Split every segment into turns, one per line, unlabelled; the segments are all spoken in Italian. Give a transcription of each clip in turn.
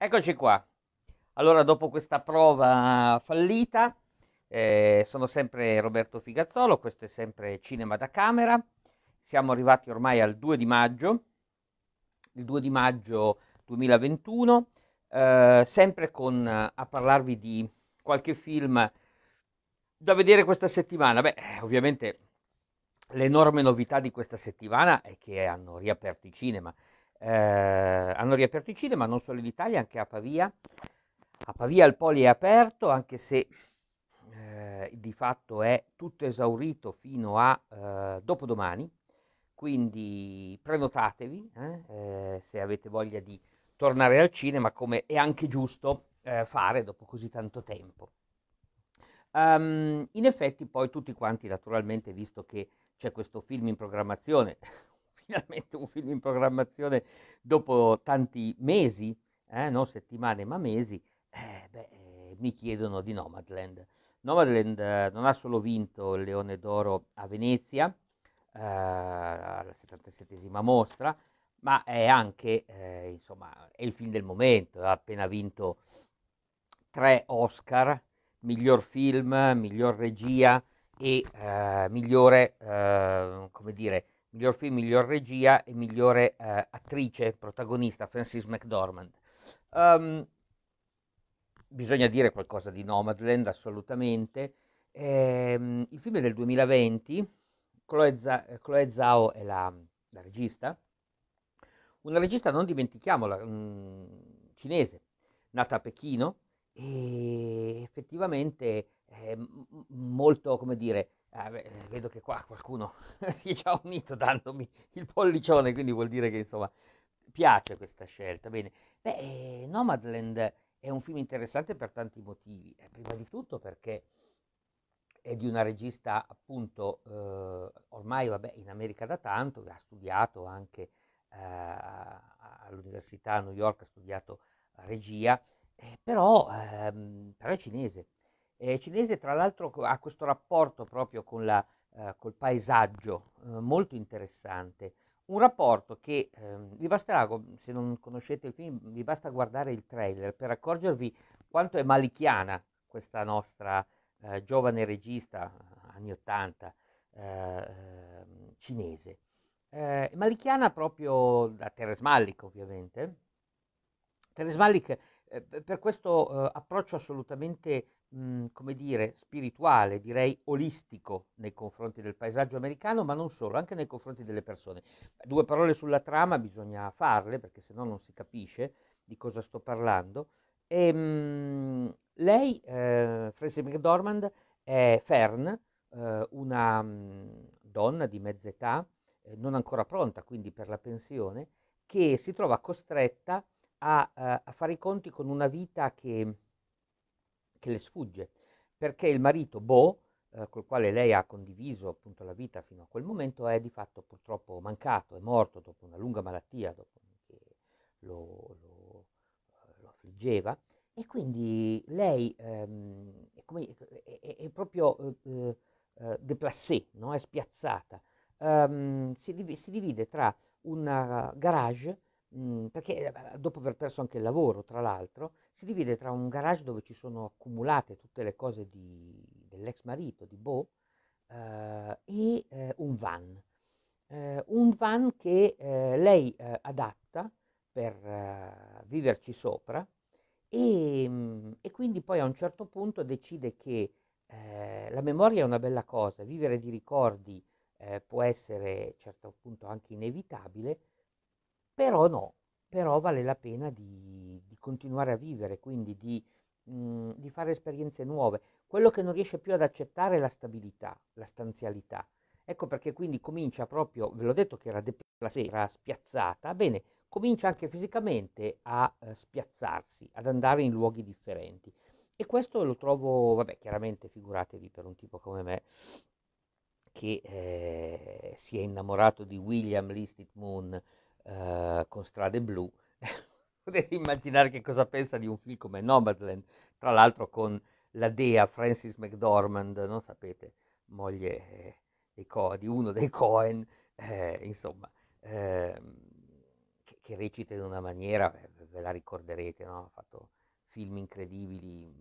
Eccoci qua. Allora, dopo questa prova fallita, eh, sono sempre Roberto Figazzolo, questo è sempre Cinema da Camera. Siamo arrivati ormai al 2 di maggio, il 2 di maggio 2021, eh, sempre con, a parlarvi di qualche film da vedere questa settimana. Beh, eh, ovviamente l'enorme novità di questa settimana è che hanno riaperto i cinema eh, hanno riaperto i cinema, non solo in Italia, anche a Pavia. A Pavia il Poli è aperto, anche se eh, di fatto è tutto esaurito fino a eh, dopodomani, quindi prenotatevi eh, eh se avete voglia di tornare al cinema, come è anche giusto eh, fare dopo così tanto tempo. Um, in effetti poi tutti quanti, naturalmente, visto che c'è questo film in programmazione, finalmente un film in programmazione dopo tanti mesi, eh, non settimane ma mesi, eh, beh, mi chiedono di Nomadland. Nomadland eh, non ha solo vinto il Leone d'Oro a Venezia, eh, alla 77esima mostra, ma è anche, eh, insomma, è il film del momento, ha appena vinto tre Oscar, miglior film, miglior regia e eh, migliore, eh, come dire, miglior film, miglior regia e migliore eh, attrice protagonista Frances McDormand. Um, bisogna dire qualcosa di Nomadland assolutamente. Ehm, il film è del 2020, Chloe, Z- Chloe Zhao è la, la, regista, una regista non dimentichiamola, mh, mm, cinese, nata a Pechino e effettivamente molto, come dire, Ah, beh, eh, vedo che qua qualcuno si è già unito dandomi il pollicione, quindi vuol dire che insomma piace questa scelta. Bene, beh, eh, Nomadland è un film interessante per tanti motivi. Eh, prima di tutto perché è di una regista appunto eh, ormai vabbè, in America da tanto, ha studiato anche eh, all'università a New York, ha studiato regia, eh, però, ehm, però è cinese eh, cinese, tra l'altro, ha questo rapporto proprio con la, eh, col paesaggio eh, molto interessante. Un rapporto che ehm, vi basterà, se non conoscete il film, vi basta guardare il trailer per accorgervi quanto è malichiana questa nostra eh, giovane regista, eh, anni 80, eh, ehm, cinese. malichiana proprio da Teres Malik, ovviamente. Teres Malik, per questo approccio assolutamente Mhmm, come dire, spirituale, direi olistico nei confronti del paesaggio americano, ma non solo, anche nei confronti delle persone. Due parole sulla trama bisogna farle, perché se no non si capisce di cosa sto parlando. E, ehm, mh, lei, eh, Frances McDormand, è Fern, eh, una mh, mhmm, donna di mezza età, eh, non ancora pronta quindi per la pensione, che si trova costretta a, a, eh, a fare i conti con una vita che che le sfugge, perché il marito Bo, eh, col quale lei ha condiviso appunto la vita fino a quel momento, è di fatto purtroppo mancato, è morto dopo una lunga malattia, dopo che lo, lo, eh, lo affliggeva, e quindi lei ehm, è, come, è, è, proprio eh, eh, eh déplacée, no? è spiazzata. Um, si, si divide tra un garage Mhmm, perché eh, dopo aver perso anche il lavoro, tra l'altro, si divide tra un garage dove ci sono accumulate tutte le cose di, dell'ex marito, di Bo, eh, e eh, un van. Eh, un van che eh, lei eh, adatta per viverci sopra e, mh, mhmm, e, quindi poi a un certo punto decide che la memoria è una bella cosa, vivere di ricordi può essere a un certo punto anche inevitabile, però no, però vale la pena di, di continuare a vivere, quindi di, mh, mm, di, fare esperienze nuove. Quello che non riesce più ad accettare è la stabilità, la stanzialità. Ecco perché quindi comincia proprio, ve l'ho detto che era deplassée, era spiazzata, bene, comincia anche fisicamente a eh, spiazzarsi, ad andare in luoghi differenti. E questo lo trovo, vabbè, chiaramente figuratevi per un tipo come me che eh, si è innamorato di William Listed Moon eh, con strade blu. Potete immaginare che cosa pensa di un film come Nomadland, tra l'altro con la dea Frances McDormand, non sapete, moglie eh, Co- di uno dei Cohen, eh, insomma, ehm, che, che, recita in una maniera, ve la ricorderete, no? ha fatto film incredibili,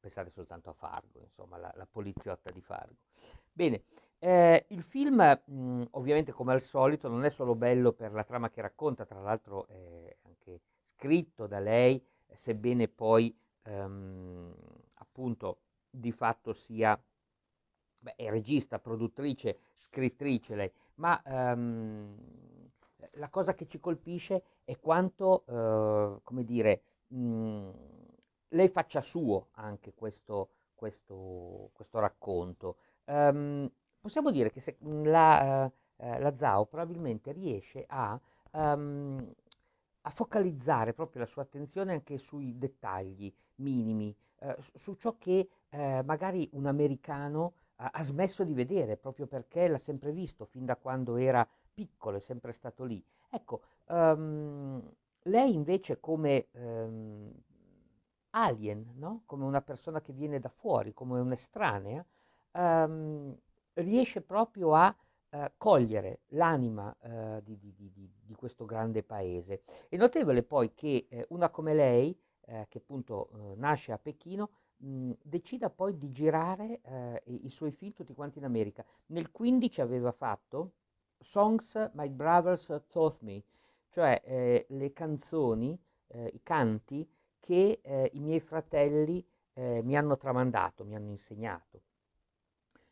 pensate soltanto a Fargo, insomma, la, la poliziotta di Fargo. Bene, eh, il film mh, ovviamente come al solito non è solo bello per la trama che racconta, tra l'altro è anche scritto da lei, sebbene poi ehm, appunto di fatto sia beh, è regista, produttrice, scrittrice lei, ma ehm, la cosa che ci colpisce è quanto, eh, come dire, mh, lei faccia suo anche questo, questo, questo racconto. Um, possiamo dire che se, mm, la, eh, eh, la Zao probabilmente riesce a, um, a, focalizzare proprio la sua attenzione anche sui dettagli minimi, uh, su ciò che uh, magari un americano ha smesso di vedere proprio perché l'ha sempre visto fin da quando era piccolo, è sempre stato lì. Ecco, um, lei invece come alien, no? come una persona che viene da fuori, come un'estranea, ehm, riesce proprio a eh, cogliere l'anima eh, di, di, di, di, questo grande paese. È notevole poi che eh, una come lei, eh, che appunto eh, nasce a Pechino, mm, decida poi di girare i, eh, i suoi film tutti quanti in America. Nel 15 aveva fatto Songs My Brothers Taught Me, cioè le canzoni, i canti che eh, i miei fratelli eh, mi hanno tramandato, mi hanno insegnato,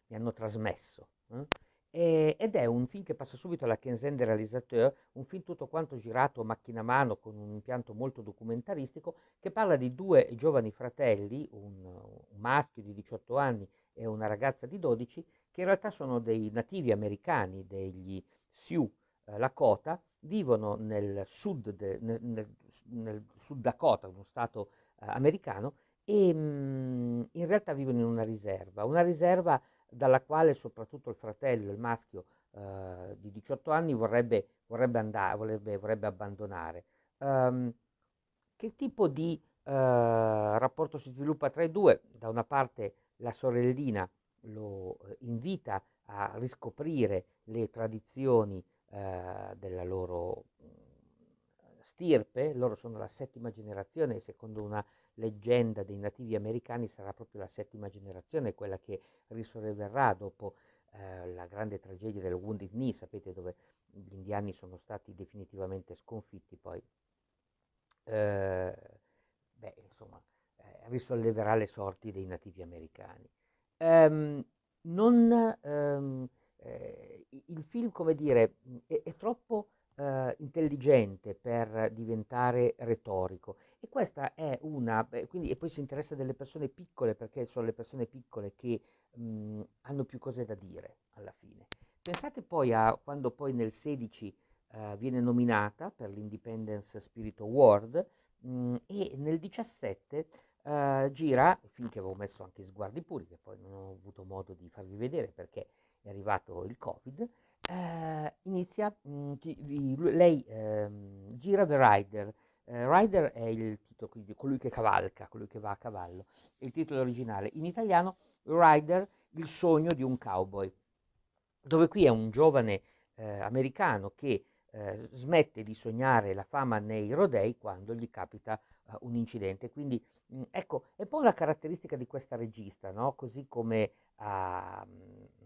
mi hanno trasmesso. Eh? ed è un film che passa subito alla Kenzen del realizzatore, un film tutto quanto girato macchina a mano con un impianto molto documentaristico, che parla di due giovani fratelli, un, un maschio di 18 anni e una ragazza di 12, che in realtà sono dei nativi americani, degli Sioux eh, Lakota, vivono nel sud, de, nel, nel, sud Dakota, uno stato eh, americano, e mh, mm, in realtà vivono in una riserva, una riserva dalla quale soprattutto il fratello, il maschio eh, di 18 anni, vorrebbe, vorrebbe, andare, vorrebbe, vorrebbe abbandonare. Um, che tipo di eh, rapporto si sviluppa tra i due? Da una parte la sorellina lo eh, invita a riscoprire le tradizioni eh, della loro mm, stirpe, loro sono la settima generazione, secondo una leggenda dei nativi americani sarà proprio la settima generazione quella che risolleverà dopo eh, la grande tragedia del Wounded Knee, sapete dove gli indiani sono stati definitivamente sconfitti poi. Eh, beh, insomma, eh, risolleverà le sorti dei nativi americani. Ehm, non ehm, eh, il film, come dire, è, è troppo eh, intelligente per diventare retorico e questa è una, quindi, e poi si interessa delle persone piccole perché sono le persone piccole che mh, mm, hanno più cose da dire alla fine. Pensate poi a quando poi nel 16 eh, viene nominata per l'Independence Spirit Award mh, mm, e nel 17 Uh, eh, gira, finché avevo messo anche sguardi puri, che poi non ho avuto modo di farvi vedere perché è arrivato il Covid, eh, inizia, mh, mm, lei eh, gira The Rider. Eh, rider è il titolo, quindi colui che cavalca, colui che va a cavallo, il titolo originale. In italiano Rider, il sogno di un cowboy, dove qui è un giovane eh, americano che eh, smette di sognare la fama nei rodei quando gli capita eh, un incidente. Quindi mh, mm, ecco, è un po' la caratteristica di questa regista, no? così come... Uh,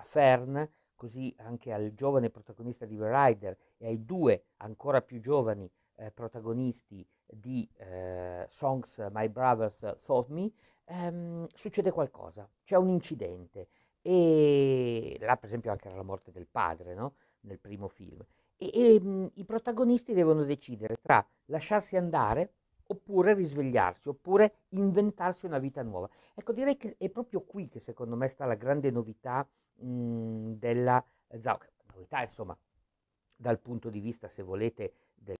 a Fern, così anche al giovane protagonista di The Rider e ai due ancora più giovani eh, protagonisti di eh, Songs My Brothers Thought Me, ehm, succede qualcosa, c'è un incidente e là per esempio anche era la morte del padre no? nel primo film e, e mh, mm, i protagonisti devono decidere tra lasciarsi andare oppure risvegliarsi, oppure inventarsi una vita nuova. Ecco, direi che è proprio qui che secondo me sta la grande novità mh, mhmm, della ZAUC. Novità, insomma, dal punto di vista, se volete, del,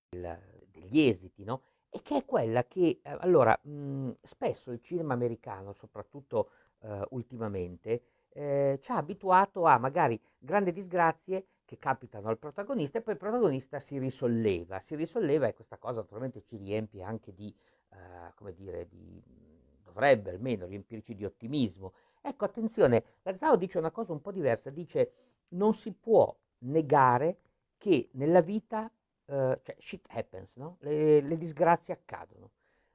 degli esiti, no? E che è quella che, eh, allora, mh, mhmm, spesso il cinema americano, soprattutto eh, ultimamente, eh, ci ha abituato a magari grandi disgrazie che capitano al protagonista e poi il protagonista si risolleva, si risolleva e questa cosa naturalmente ci riempie anche di, eh, come dire, di, mhmm, dovrebbe almeno riempirci di ottimismo Ecco, attenzione, la Lazzaro dice una cosa un po' diversa, dice non si può negare che nella vita, eh, cioè shit happens, no? le, le disgrazie accadono,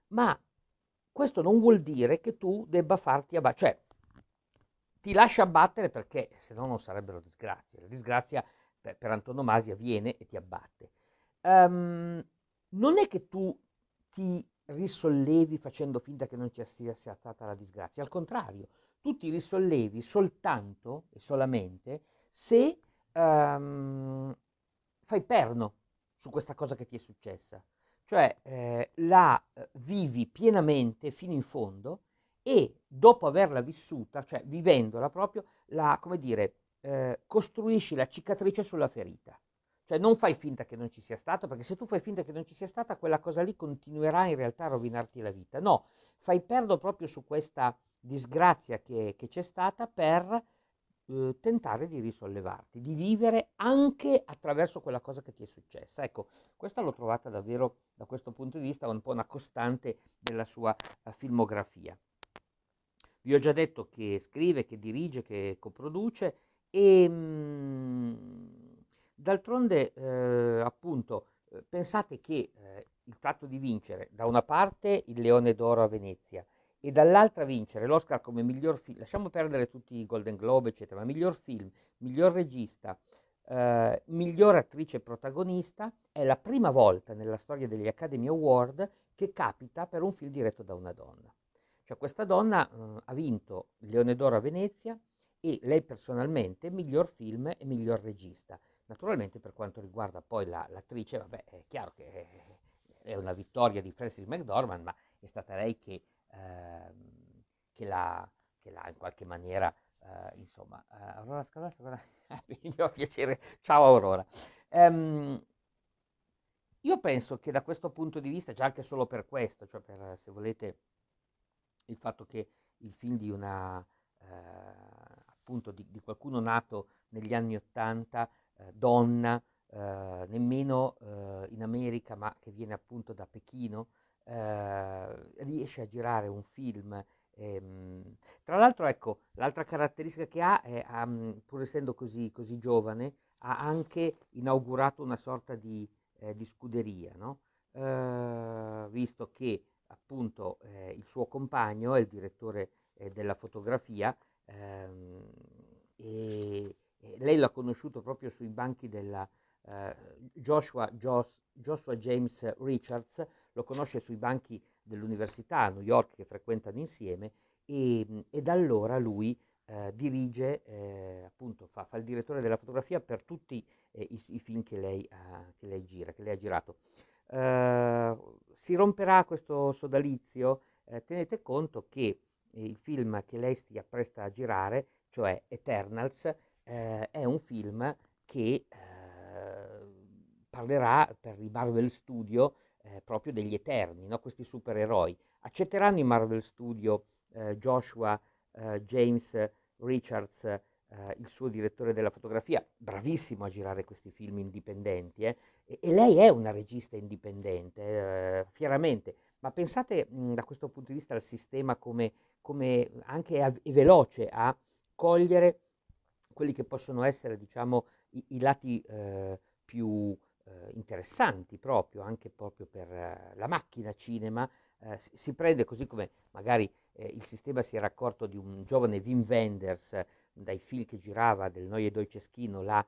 ma questo non vuol dire che tu debba farti abbattere, cioè ti lascia abbattere perché se no non sarebbero disgrazie, la disgrazia per, per antonomasia viene e ti abbatte. Um, non è che tu ti risollevi facendo finta che non ci sia stata la disgrazia, al contrario, tu ti risollevi soltanto e solamente se um, fai perno su questa cosa che ti è successa, cioè eh, la eh, vivi pienamente fino in fondo e dopo averla vissuta, cioè vivendola proprio, la, come dire, eh, costruisci la cicatrice sulla ferita. Cioè non fai finta che non ci sia stato, perché se tu fai finta che non ci sia stata, quella cosa lì continuerà in realtà a rovinarti la vita. No, fai perno proprio su questa disgrazia che, che c'è stata per eh, tentare di risollevarti, di vivere anche attraverso quella cosa che ti è successa. Ecco, questa l'ho trovata davvero da questo punto di vista un po' una costante della sua eh, filmografia. Vi ho già detto che scrive, che dirige, che coproduce e mh, mm, d'altronde eh, appunto eh, pensate che eh, il fatto di vincere da una parte il Leone d'Oro a Venezia, e dall'altra vincere l'Oscar come miglior film, lasciamo perdere tutti i Golden Globe, eccetera, ma miglior film, miglior regista, eh, miglior attrice protagonista, è la prima volta nella storia degli Academy Award che capita per un film diretto da una donna. Cioè questa donna mh, eh, ha vinto Leone d'Oro a Venezia e lei personalmente miglior film e miglior regista. Naturalmente per quanto riguarda poi la, l'attrice, vabbè, è chiaro che è, è una vittoria di Francis McDormand, ma è stata lei che Ehm, che l'ha, che l'ha in qualche maniera Uh, insomma, uh, Aurora Scalastro, il mio piacere, ciao Aurora. Um, io penso che da questo punto di vista, già anche solo per questo, cioè per, se volete, il fatto che il film di una, uh, appunto, di, di, qualcuno nato negli anni Ottanta, donna, eh, nemmeno eh, in America, ma che viene appunto da Pechino, eh, riesce a girare un film. Ehm. Tra l'altro, ecco, l'altra caratteristica che ha è, um, pur essendo così, così, giovane, ha anche inaugurato una sorta di, eh, di scuderia, no? Eh, visto che appunto il suo compagno è il direttore della fotografia ehm, e lei l'ha conosciuto proprio sui banchi della, eh, Joshua, Josh, Joshua James Richards lo conosce sui banchi dell'università a New York che frequentano insieme e, e da allora lui eh, dirige, eh, appunto fa, fa, il direttore della fotografia per tutti eh, i, i, film che lei, ha, che lei, gira, che lei ha girato. Eh, si romperà questo sodalizio, eh, tenete conto che il film che lei si appresta a girare, cioè Eternals, è un film che parlerà per i Marvel Studio eh, proprio degli Eterni, no? questi supereroi. Accetteranno i Marvel Studio eh, Joshua eh, James Richards, eh, il suo direttore della fotografia, bravissimo a girare questi film indipendenti, eh? e, e, lei è una regista indipendente, eh, fieramente, ma pensate mh, da questo punto di vista al sistema come, come anche a, è veloce a cogliere quelli che possono essere diciamo, i, i lati più eh, interessanti proprio anche proprio per eh, la macchina cinema, eh, si, si, prende così come magari eh, il sistema si era accorto di un giovane Wim Wenders eh, dai film che girava del Neue Deutsche Schino là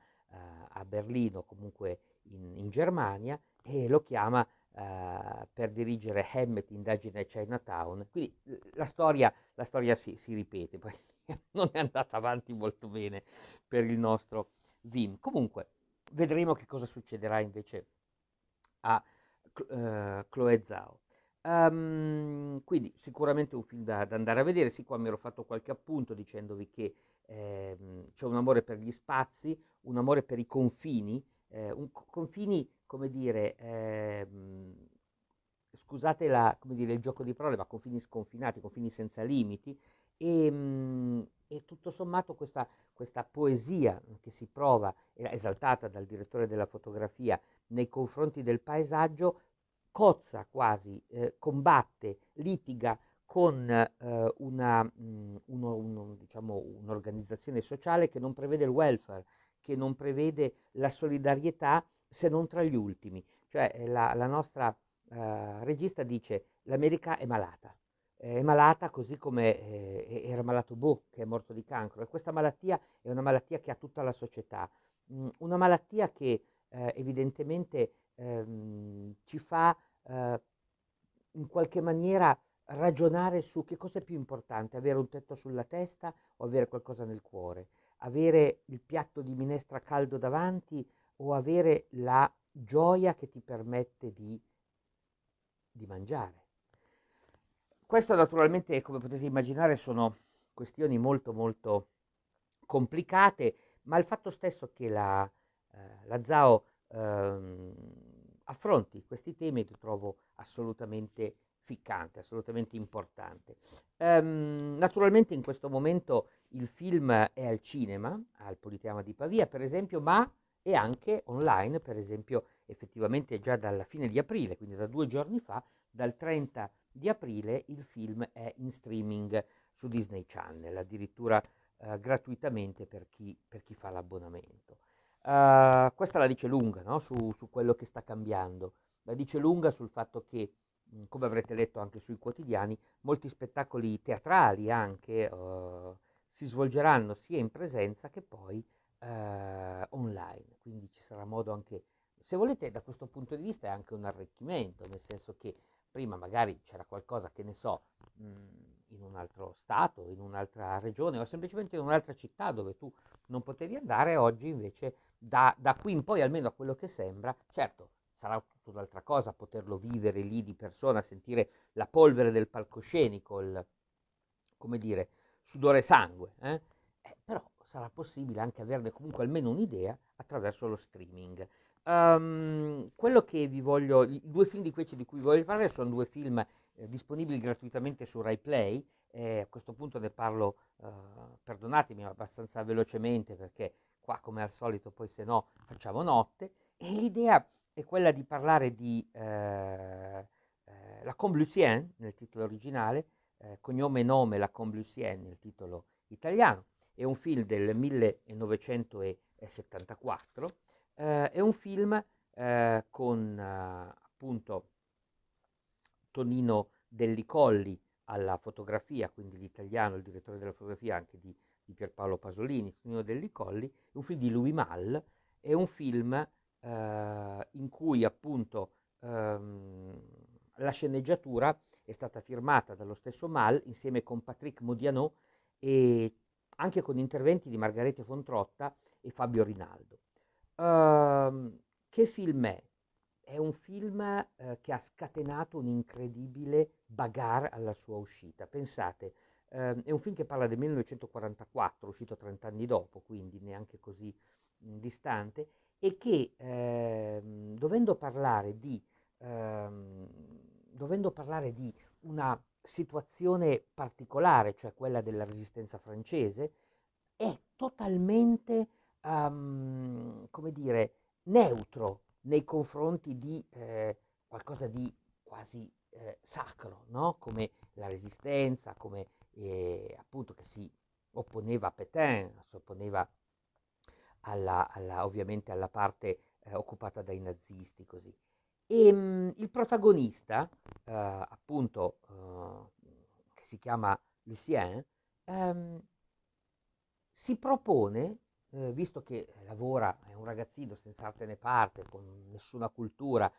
a Berlino, comunque in, in, Germania, e lo chiama per dirigere Hammett, indagine a Chinatown. Quindi la storia, la storia si, si, ripete, poi non è andata avanti molto bene per il nostro Vim. Comunque, Vedremo che cosa succederà invece a uh, Chloe Zhao. Um, quindi sicuramente un film da, da, andare a vedere, sì qua mi ero fatto qualche appunto dicendovi che ehm, c'è un amore per gli spazi, un amore per i confini, eh, un, confini come dire, ehm, scusate la, come dire, il gioco di parole, ma confini sconfinati, confini senza limiti, e, mhmm, e tutto sommato questa, questa, poesia che si prova, esaltata dal direttore della fotografia, nei confronti del paesaggio, cozza quasi, eh, combatte, litiga con eh, una, mh, mhmm, uno, uno, diciamo, un'organizzazione sociale che non prevede il welfare, che non prevede la solidarietà se non tra gli ultimi. Cioè eh, la, la nostra eh, regista dice l'America è malata. Eh, è malata così come eh, era malato Bo, che è morto di cancro. E questa malattia è una malattia che ha tutta la società, mm, una malattia che eh, evidentemente ehm, ci fa in qualche maniera ragionare su che cosa è più importante, avere un tetto sulla testa o avere qualcosa nel cuore, avere il piatto di minestra caldo davanti o avere la gioia che ti permette di, di mangiare. Questo naturalmente, come potete immaginare, sono questioni molto molto complicate, ma il fatto stesso che la, eh, la ZAO ehm, affronti questi temi lo trovo assolutamente ficcante, assolutamente importante. Ehm, naturalmente in questo momento il film è al cinema, al Politeama di Pavia per esempio, ma è anche online, per esempio effettivamente già dalla fine di aprile, quindi da due giorni fa, dal 30 di aprile il film è in streaming su Disney Channel, addirittura eh, gratuitamente per chi, per chi, fa l'abbonamento. Uh, questa la dice lunga no? su, su, quello che sta cambiando, la dice lunga sul fatto che, come avrete letto anche sui quotidiani, molti spettacoli teatrali anche uh, si svolgeranno sia in presenza che poi uh, online, quindi ci sarà modo anche, se volete da questo punto di vista è anche un arricchimento, nel senso che prima magari c'era qualcosa che ne so mhmm, in un altro stato, in un'altra regione o semplicemente in un'altra città dove tu non potevi andare, oggi invece da, da qui in poi almeno a quello che sembra, certo sarà tutta un'altra cosa poterlo vivere lì di persona, sentire la polvere del palcoscenico, il, come dire, sudore e sangue, eh? Eh, però sarà possibile anche averne comunque almeno un'idea attraverso lo streaming. Um, quello che vi voglio, i due film di, di cui vi voglio parlare sono due film eh, disponibili gratuitamente su RaiPlay. Eh, a questo punto ne parlo, eh, perdonatemi, abbastanza velocemente perché qua come al solito poi se no facciamo notte. E l'idea è quella di parlare di eh, eh, La Comblusienne nel titolo originale, eh, cognome e nome La Comblusienne nel titolo italiano. È un film del 1974 eh, è un film eh, con appunto Tonino Delli Colli alla fotografia, quindi l'italiano, il direttore della fotografia anche di, di Pierpaolo Pasolini, Tonino Delli Colli, è un film di Louis Mal, è un film eh, in cui appunto ehm, la sceneggiatura è stata firmata dallo stesso Mal insieme con Patrick Modiano e anche con interventi di Margarete Fontrotta e Fabio Rinaldo. Ehm, che film è? È un film uh, che ha scatenato un incredibile bagarre alla sua uscita. Pensate, uh, è un film che parla del 1944, uscito 30 anni dopo, quindi neanche così mh, mm, distante, e che ehm, dovendo parlare di dovendo parlare di una situazione particolare, cioè quella della resistenza francese, è totalmente um, come dire, neutro nei confronti di eh, qualcosa di quasi eh, sacro, no? come la resistenza, come eh, appunto che si opponeva a Petain, si opponeva alla, alla, ovviamente alla parte eh, occupata dai nazisti. Così. E ehm, mh, il protagonista, eh, appunto, eh, che si chiama Lucien, ehm, si propone eh, visto che lavora, è un ragazzino senza arte né parte, con nessuna cultura,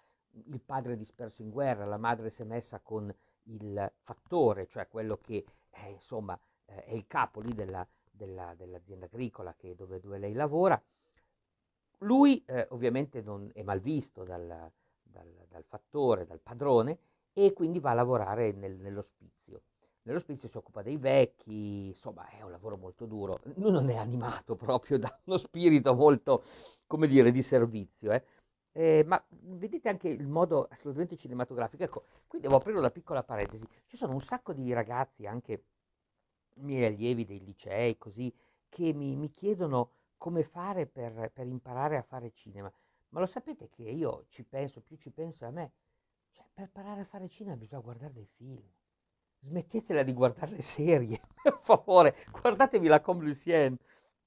il padre è disperso in guerra, la madre si è messa con il fattore, cioè quello che è, eh, insomma, eh, è il capo lì della, della, dell'azienda agricola che, dove, dove, lei lavora. Lui eh, ovviamente non è mal visto dal, dal, dal, fattore, dal padrone, e quindi va a lavorare nel, nell'ospizio. Nell'ospizio si occupa dei vecchi, insomma è un lavoro molto duro. Lui non è animato proprio da uno spirito molto, come dire, di servizio. Eh? Eh, ma vedete anche il modo assolutamente cinematografico. Ecco, qui devo aprire una piccola parentesi. Ci sono un sacco di ragazzi, anche miei allievi dei licei, così, che mi, mi chiedono come fare per, per, imparare a fare cinema. Ma lo sapete che io ci penso, più ci penso a me. Cioè, per imparare a fare cinema bisogna guardare dei film smettetela di guardare le serie, per favore, guardatevi la Comme Lucien,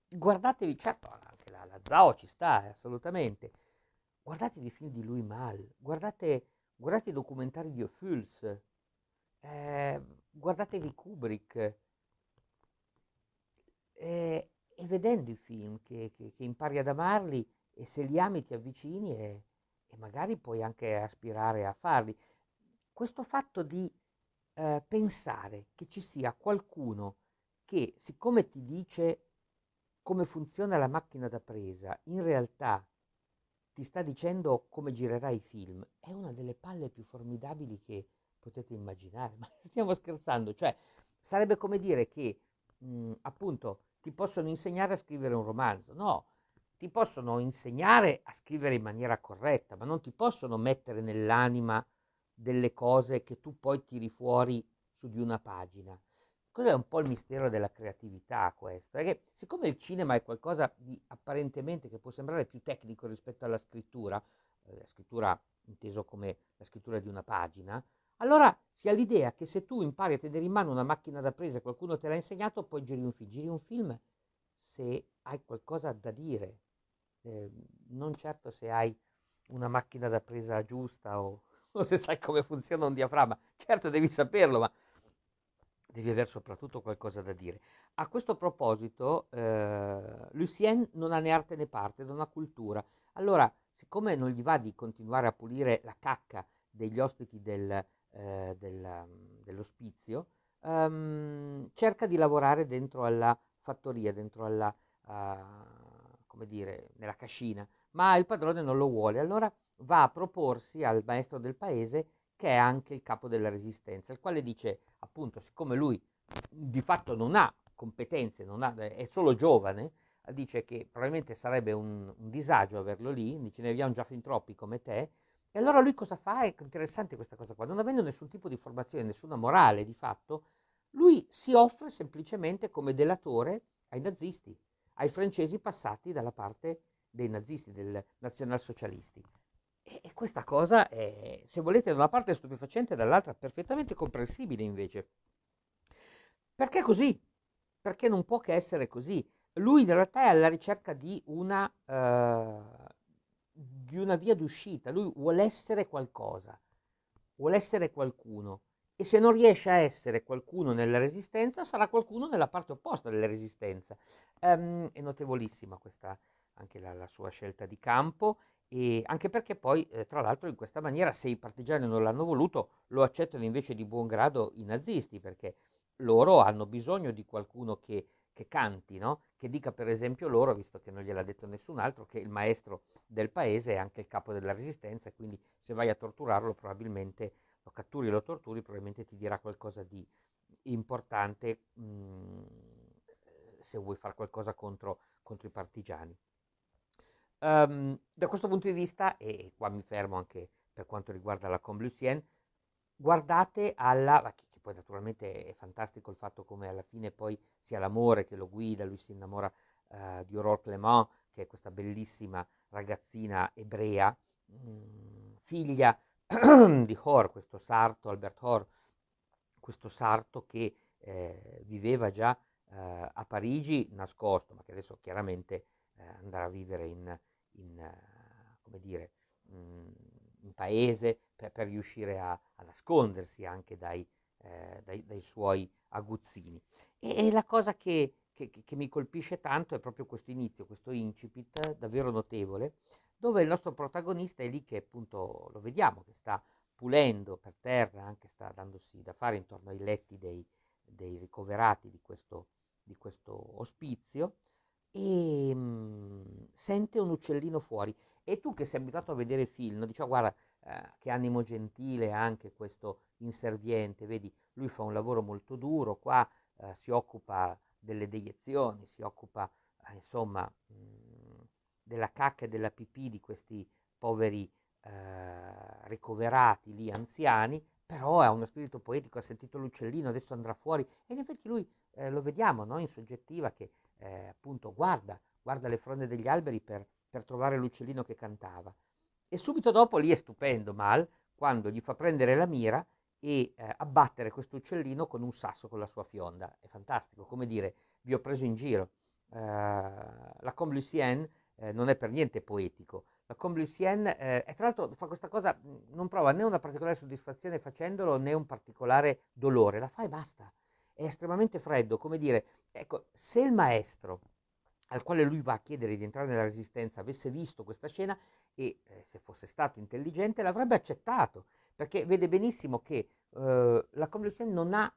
guardatevi, certo, anche la, la Zao ci sta, eh, assolutamente, guardatevi i film di lui Mal, guardate, guardate i documentari di Ophuls, eh, guardatevi Kubrick, eh, è vedendo i film che, che, che, impari ad amarli e se li ami ti avvicini e, e magari puoi anche aspirare a farli. Questo fatto di eh, pensare che ci sia qualcuno che, siccome ti dice come funziona la macchina da presa, in realtà ti sta dicendo come girerai i film, è una delle palle più formidabili che potete immaginare. Ma stiamo scherzando, cioè sarebbe come dire che mh, mm, appunto ti possono insegnare a scrivere un romanzo, no? Ti possono insegnare a scrivere in maniera corretta, ma non ti possono mettere nell'anima delle cose che tu poi tiri fuori su di una pagina. Quello è un po' il mistero della creatività questo, perché siccome il cinema è qualcosa di apparentemente che può sembrare più tecnico rispetto alla scrittura, eh, la scrittura inteso come la scrittura di una pagina, allora si ha l'idea che se tu impari a tenere in mano una macchina da presa e qualcuno te l'ha insegnato, poi giri un film. Giri un film se hai qualcosa da dire, eh, non certo se hai una macchina da presa giusta o se sai come funziona un diaframma. Certo devi saperlo, ma devi aver soprattutto qualcosa da dire. A questo proposito, eh, Lucien non ha né arte né parte, non ha cultura. Allora, siccome non gli va di continuare a pulire la cacca degli ospiti del, eh, del, mm, dell'ospizio, ehm, cerca di lavorare dentro alla fattoria, dentro alla, uh, come dire, nella cascina, ma il padrone non lo vuole. Allora va a proporsi al maestro del paese che è anche il capo della resistenza, il quale dice appunto siccome lui di fatto non ha competenze, non ha, è solo giovane, dice che probabilmente sarebbe un, un disagio averlo lì, dice ne abbiamo già fin troppi come te, e allora lui cosa fa? È interessante questa cosa qua, non avendo nessun tipo di formazione, nessuna morale di fatto, lui si offre semplicemente come delatore ai nazisti, ai francesi passati dalla parte dei nazisti, del nazionalsocialisti. E, questa cosa è, se volete, da una parte stupefacente, dall'altra perfettamente comprensibile invece. Perché così? Perché non può che essere così. Lui in realtà è alla ricerca di una, eh, di una via d'uscita, lui vuole essere qualcosa, vuole essere qualcuno. E se non riesce a essere qualcuno nella resistenza, sarà qualcuno nella parte opposta della resistenza. Um, ehm, è notevolissima questa, anche la, la, sua scelta di campo e anche perché poi, eh, tra l'altro, in questa maniera, se i partigiani non l'hanno voluto, lo accettano invece di buon grado i nazisti, perché loro hanno bisogno di qualcuno che, che canti, no? che dica per esempio loro, visto che non gliel'ha detto nessun altro, che il maestro del paese è anche il capo della resistenza, e quindi se vai a torturarlo probabilmente lo catturi, lo torturi, probabilmente ti dirà qualcosa di importante mh, mm, se vuoi fare qualcosa contro, contro i partigiani. Um, da questo punto di vista, e qua mi fermo anche per quanto riguarda la Comblutien, guardate alla, che, poi naturalmente è fantastico il fatto come alla fine poi sia l'amore che lo guida, lui si innamora uh, di Aurore Clement, che è questa bellissima ragazzina ebrea, mh, mm, figlia di Hor, questo sarto, Albert Hor, questo sarto che eh, viveva già eh, a Parigi nascosto, ma che adesso chiaramente eh, andrà a vivere in, in, eh, come dire, mm, in paese per, per riuscire a, a, nascondersi anche dai, eh, dai, dai suoi aguzzini. E, e la cosa che, che, che, mi colpisce tanto è proprio questo inizio, questo incipit davvero notevole, dove il nostro protagonista è lì che appunto lo vediamo, che sta pulendo per terra, anche sta dandosi da fare intorno ai letti dei, dei ricoverati di questo, di questo ospizio, e mh, mhmm, sente un uccellino fuori. E tu che sei abituato a vedere film, diciamo guarda eh, che animo gentile anche questo inserviente, vedi, lui fa un lavoro molto duro, qua eh, si occupa delle deiezioni, si occupa eh, insomma mh, mhmm, della cacca e della pipì di questi poveri eh, ricoverati lì anziani, però ha uno spirito poetico, ha sentito l'uccellino, adesso andrà fuori e in effetti lui eh, lo vediamo no? in soggettiva che eh, appunto guarda, guarda le fronde degli alberi per, per trovare l'uccellino che cantava. E subito dopo lì è stupendo Mal quando gli fa prendere la mira e eh, abbattere questo uccellino con un sasso con la sua fionda. È fantastico, come dire, vi ho preso in giro. Eh, la Combe Lucienne eh, non è per niente poetico. La Combe Lucienne, eh, e tra l'altro fa questa cosa, mm, non prova né una particolare soddisfazione facendolo né un particolare dolore, la fa e basta è estremamente freddo, come dire, ecco, se il maestro al quale lui va a chiedere di entrare nella resistenza avesse visto questa scena e eh, se fosse stato intelligente l'avrebbe accettato, perché vede benissimo che eh, la conversione non ha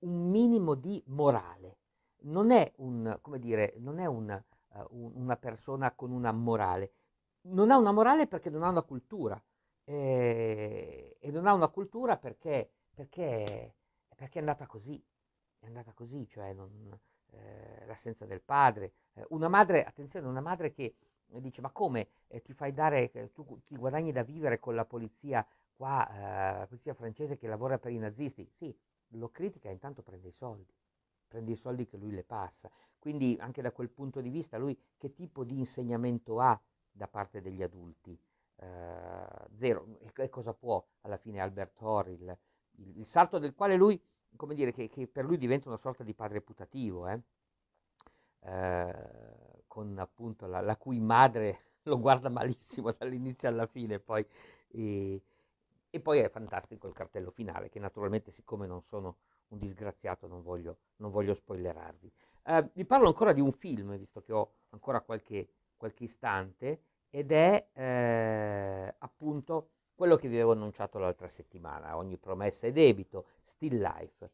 un minimo di morale, non è, un, dire, non è un, uh, una persona con una morale, non ha una morale perché non ha una cultura eh, e non ha una cultura perché, perché, perché è andata così è andata così, cioè non, eh, l'assenza del padre. Eh, una madre, attenzione, una madre che dice ma come eh, ti fai dare, eh, tu ti guadagni da vivere con la polizia qua, la polizia francese che lavora per i nazisti? Sì, lo critica e intanto prende i soldi prende i soldi che lui le passa. Quindi anche da quel punto di vista lui che tipo di insegnamento ha da parte degli adulti? Eh, zero. E, cosa può alla fine Albert Horry, il, il, il, salto del quale lui come dire, che, che, per lui diventa una sorta di padre putativo, eh? Eh, con appunto la, la, cui madre lo guarda malissimo dall'inizio alla fine, poi, e, e, poi è fantastico il cartello finale, che naturalmente siccome non sono un disgraziato non voglio, non voglio spoilerarvi. Eh, vi parlo ancora di un film, visto che ho ancora qualche, qualche istante, ed è eh, appunto quello che vi avevo annunciato l'altra settimana, ogni promessa è debito, Still Life.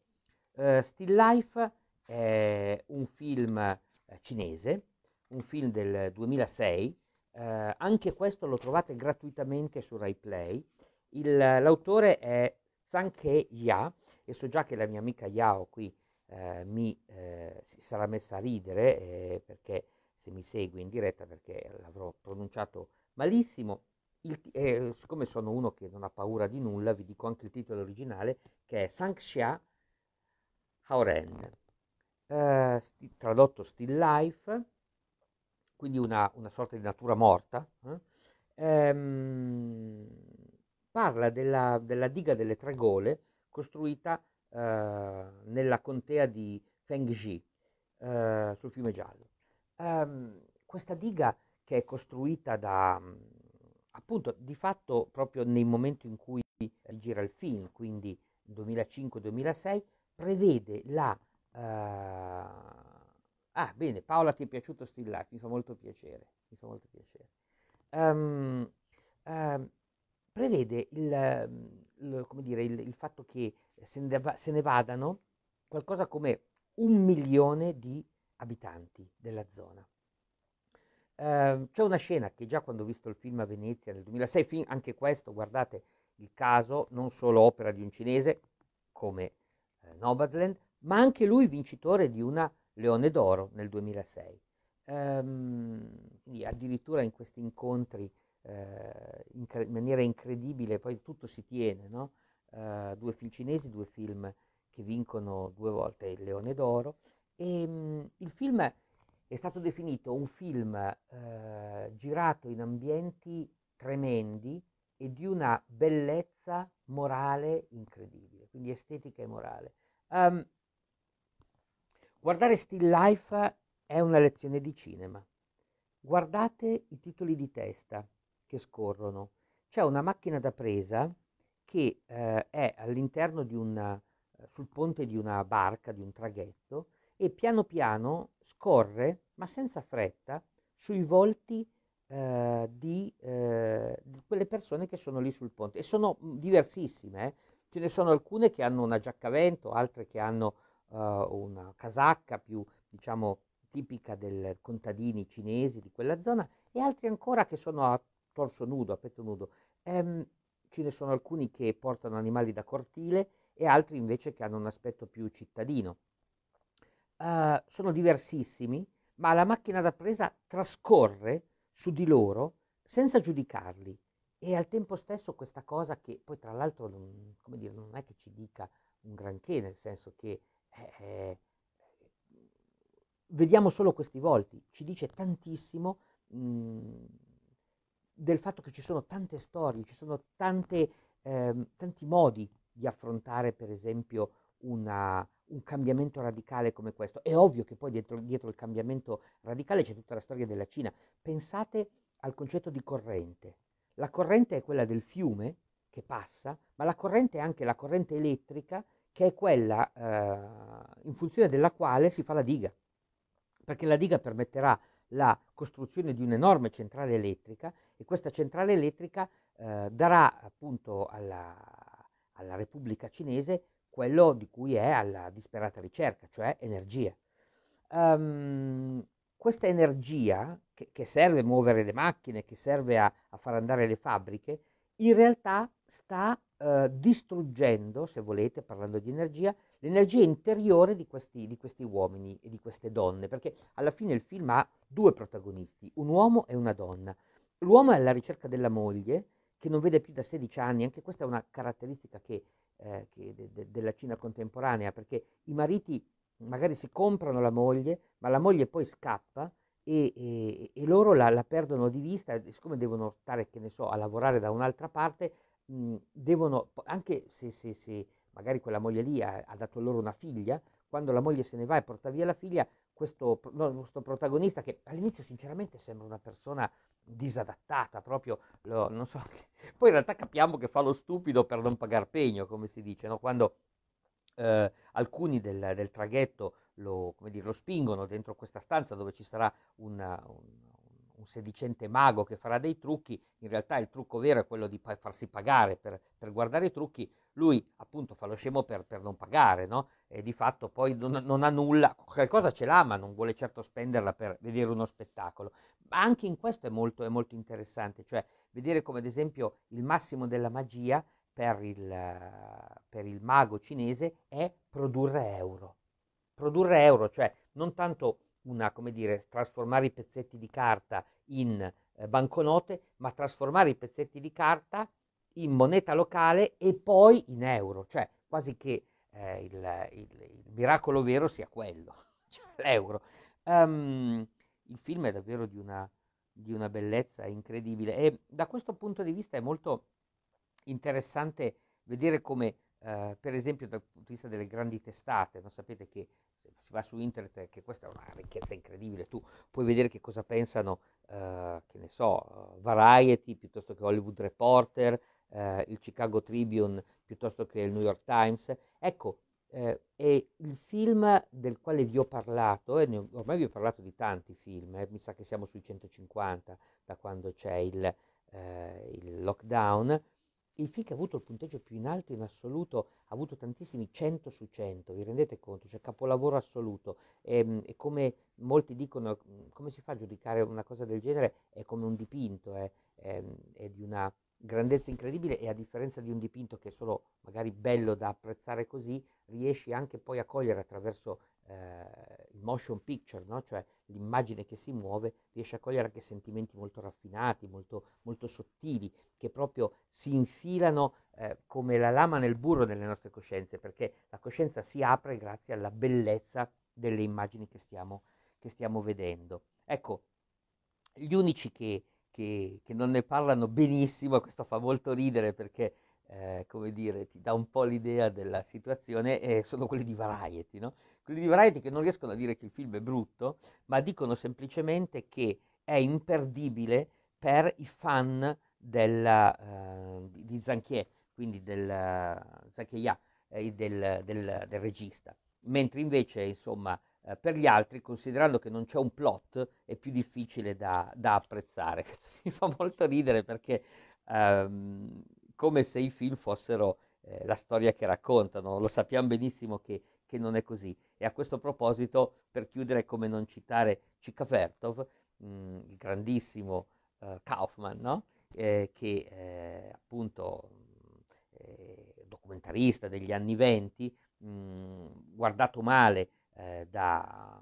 Uh, Still Life è un film eh, cinese, un film del 2006, eh, anche questo lo trovate gratuitamente su RaiPlay. Il, l'autore è Zhang Ya e so già che la mia amica Yao qui eh, mi eh, si sarà messa a ridere eh, perché se mi segue in diretta perché l'avrò pronunciato malissimo. Il, eh, siccome sono uno che non ha paura di nulla, vi dico anche il titolo originale che è Sanxia Haoren, eh, sti, tradotto Still Life, quindi una, una sorta di natura morta. Eh. Ehm, parla della, della, diga delle tre gole costruita eh, nella contea di Fengji eh, sul fiume Giallo. Ehm, questa diga che è costruita da, appunto di fatto proprio nel momento in cui gira il film, quindi 2005-2006, prevede la... Uh... Ah, bene, Paola ti è piaciuto Still Life, mi fa molto piacere, mi fa molto piacere. Um, um, prevede il, il, dire, il, il, fatto che se ne, va, se ne vadano qualcosa come un milione di abitanti della zona. Ehm, c'è una scena che già quando ho visto il film a Venezia nel 2006, film, anche questo, guardate, il caso, non solo opera di un cinese come eh, Nomadland, ma anche lui vincitore di una Leone d'Oro nel 2006. Ehm, addirittura in questi incontri eh, in, cre- in, maniera incredibile, poi tutto si tiene, no? eh, due film cinesi, due film che vincono due volte il Leone d'Oro. E, ehm, mh, il film è stato definito un film eh, girato in ambienti tremendi e di una bellezza morale incredibile, quindi estetica e morale. Um, guardare Still Life è una lezione di cinema. Guardate i titoli di testa che scorrono. C'è una macchina da presa che eh, è all'interno di una, sul ponte di una barca, di un traghetto, e piano piano scorre, ma senza fretta, sui volti eh, di, eh, di, quelle persone che sono lì sul ponte. E sono mm, diversissime, eh. ce ne sono alcune che hanno una giacca a vento, altre che hanno eh, una casacca più, diciamo, tipica dei contadini cinesi di quella zona e altre ancora che sono a torso nudo, a petto nudo. Ehm, ce ne sono alcuni che portano animali da cortile e altri invece che hanno un aspetto più cittadino. Eh, sono diversissimi, ma la macchina da presa trascorre su di loro senza giudicarli. E al tempo stesso questa cosa che poi tra l'altro non, dire, non è che ci dica un granché, nel senso che eh, eh, vediamo solo questi volti, ci dice tantissimo mh, del fatto che ci sono tante storie, ci sono tante, eh, tanti modi di affrontare per esempio una, un cambiamento radicale come questo. È ovvio che poi dietro, dietro il cambiamento radicale c'è tutta la storia della Cina. Pensate al concetto di corrente. La corrente è quella del fiume che passa, ma la corrente è anche la corrente elettrica che è quella eh, in funzione della quale si fa la diga, perché la diga permetterà la costruzione di un'enorme centrale elettrica e questa centrale elettrica eh, darà appunto alla, alla Repubblica Cinese quello di cui è alla disperata ricerca, cioè energia. Um, questa energia che, che, serve a muovere le macchine, che serve a, a far andare le fabbriche, in realtà sta eh, distruggendo, se volete, parlando di energia, l'energia interiore di questi, di questi, uomini e di queste donne, perché alla fine il film ha due protagonisti, un uomo e una donna. L'uomo è alla ricerca della moglie, che non vede più da 16 anni, anche questa è una caratteristica che eh, de, de, della Cina contemporanea, perché i mariti magari si comprano la moglie, ma la moglie poi scappa e, e, e loro la, la, perdono di vista, siccome devono stare, che ne so, a lavorare da un'altra parte, mh, devono, anche se, se, se magari quella moglie lì ha, ha dato loro una figlia, quando la moglie se ne va e porta via la figlia, questo, no, questo protagonista che all'inizio sinceramente sembra una persona disadattata, proprio, lo, non so, poi in realtà capiamo che fa lo stupido per non pagare pegno, come si dice, no? quando eh, alcuni del, del traghetto lo, dire, lo, spingono dentro questa stanza dove ci sarà una, un, un sedicente mago che farà dei trucchi, in realtà il trucco vero è quello di farsi pagare per, per guardare i trucchi, lui appunto fa lo scemo per, per non pagare, no? E di fatto poi non, non, ha nulla, qualcosa ce l'ha, ma non vuole certo spenderla per vedere uno spettacolo. Ma anche in questo è molto, è molto interessante, cioè vedere come ad esempio il massimo della magia per il, per il mago cinese è produrre euro. Produrre euro, cioè non tanto una, come dire, trasformare i pezzetti di carta in eh, banconote, ma trasformare i pezzetti di carta in moneta locale e poi in euro, cioè quasi che eh, il, il, il, miracolo vero sia quello, cioè l'euro. Um, il film è davvero di una, di una, bellezza incredibile e da questo punto di vista è molto interessante vedere come, eh, per esempio, dal punto di vista delle grandi testate, no? sapete che se si va su internet, eh, che questa è una ricchezza incredibile, tu puoi vedere che cosa pensano, eh, che ne so, eh, Variety piuttosto che Hollywood Reporter, eh, il Chicago Tribune piuttosto che il New York Times. Ecco, eh, e il film del quale vi ho parlato, e ho, ormai vi ho parlato di tanti film, eh, mi sa che siamo sui 150 da quando c'è il, eh, il lockdown, il film che ha avuto il punteggio più in alto in assoluto ha avuto tantissimi 100 su 100, vi rendete conto? Cioè capolavoro assoluto. E, ehm, e come molti dicono, come si fa a giudicare una cosa del genere? È come un dipinto, è, eh, è, ehm, è di una grandezza incredibile e a differenza di un dipinto che è solo magari bello da apprezzare così, riesci anche poi a cogliere attraverso eh, il motion picture, no? cioè l'immagine che si muove, riesci a cogliere anche sentimenti molto raffinati, molto, molto sottili, che proprio si infilano eh, come la lama nel burro delle nostre coscienze, perché la coscienza si apre grazie alla bellezza delle immagini che stiamo, che stiamo vedendo. Ecco, gli unici che che, che, non ne parlano benissimo, questo fa molto ridere perché, eh, come dire, ti dà un po' l'idea della situazione, eh, sono quelli di Variety, no? Quelli di Variety che non riescono a dire che il film è brutto, ma dicono semplicemente che è imperdibile per i fan della, eh, di Zanchier, quindi del, Zanchia, eh, del, del, del regista. Mentre invece, insomma, eh, per gli altri, considerando che non c'è un plot, è più difficile da, da apprezzare. Mi fa molto ridere perché ehm, come se i film fossero eh, la storia che raccontano, lo sappiamo benissimo che, che, non è così. E a questo proposito, per chiudere, come non citare Cicafertov, mm, il grandissimo eh, Kaufman, no? Eh, che eh, appunto documentarista degli anni venti, mm, guardato male eh, da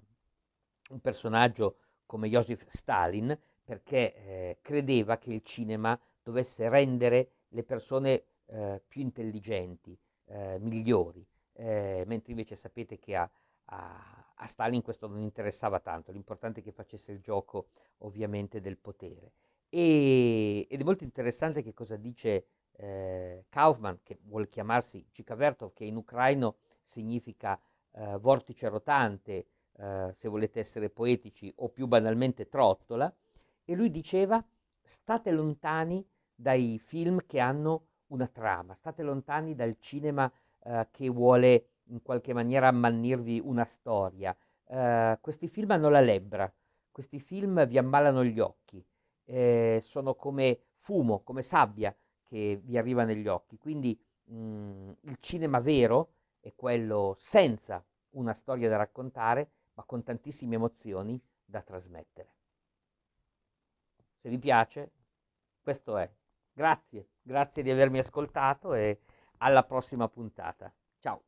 un personaggio come Joseph Stalin perché eh, credeva che il cinema dovesse rendere le persone eh, più intelligenti, eh, migliori, eh, mentre invece sapete che a, a, a, Stalin questo non interessava tanto, l'importante è che facesse il gioco ovviamente del potere. E, ed è molto interessante che cosa dice eh, Kaufman, che vuole chiamarsi Cikavertov, che in ucraino significa eh, vortice rotante, eh, se volete essere poetici, o più banalmente trottola, e lui diceva state lontani dai film che hanno una trama, state lontani dal cinema eh, che vuole in qualche maniera ammannirvi una storia. Eh, questi film hanno la lebbra, questi film vi ammalano gli occhi, eh, sono come fumo, come sabbia che vi arriva negli occhi, quindi mh, mm, il cinema vero è quello senza una storia da raccontare, ma con tantissime emozioni da trasmettere. Se vi piace, questo è. Grazie, grazie di avermi ascoltato e alla prossima puntata. Ciao.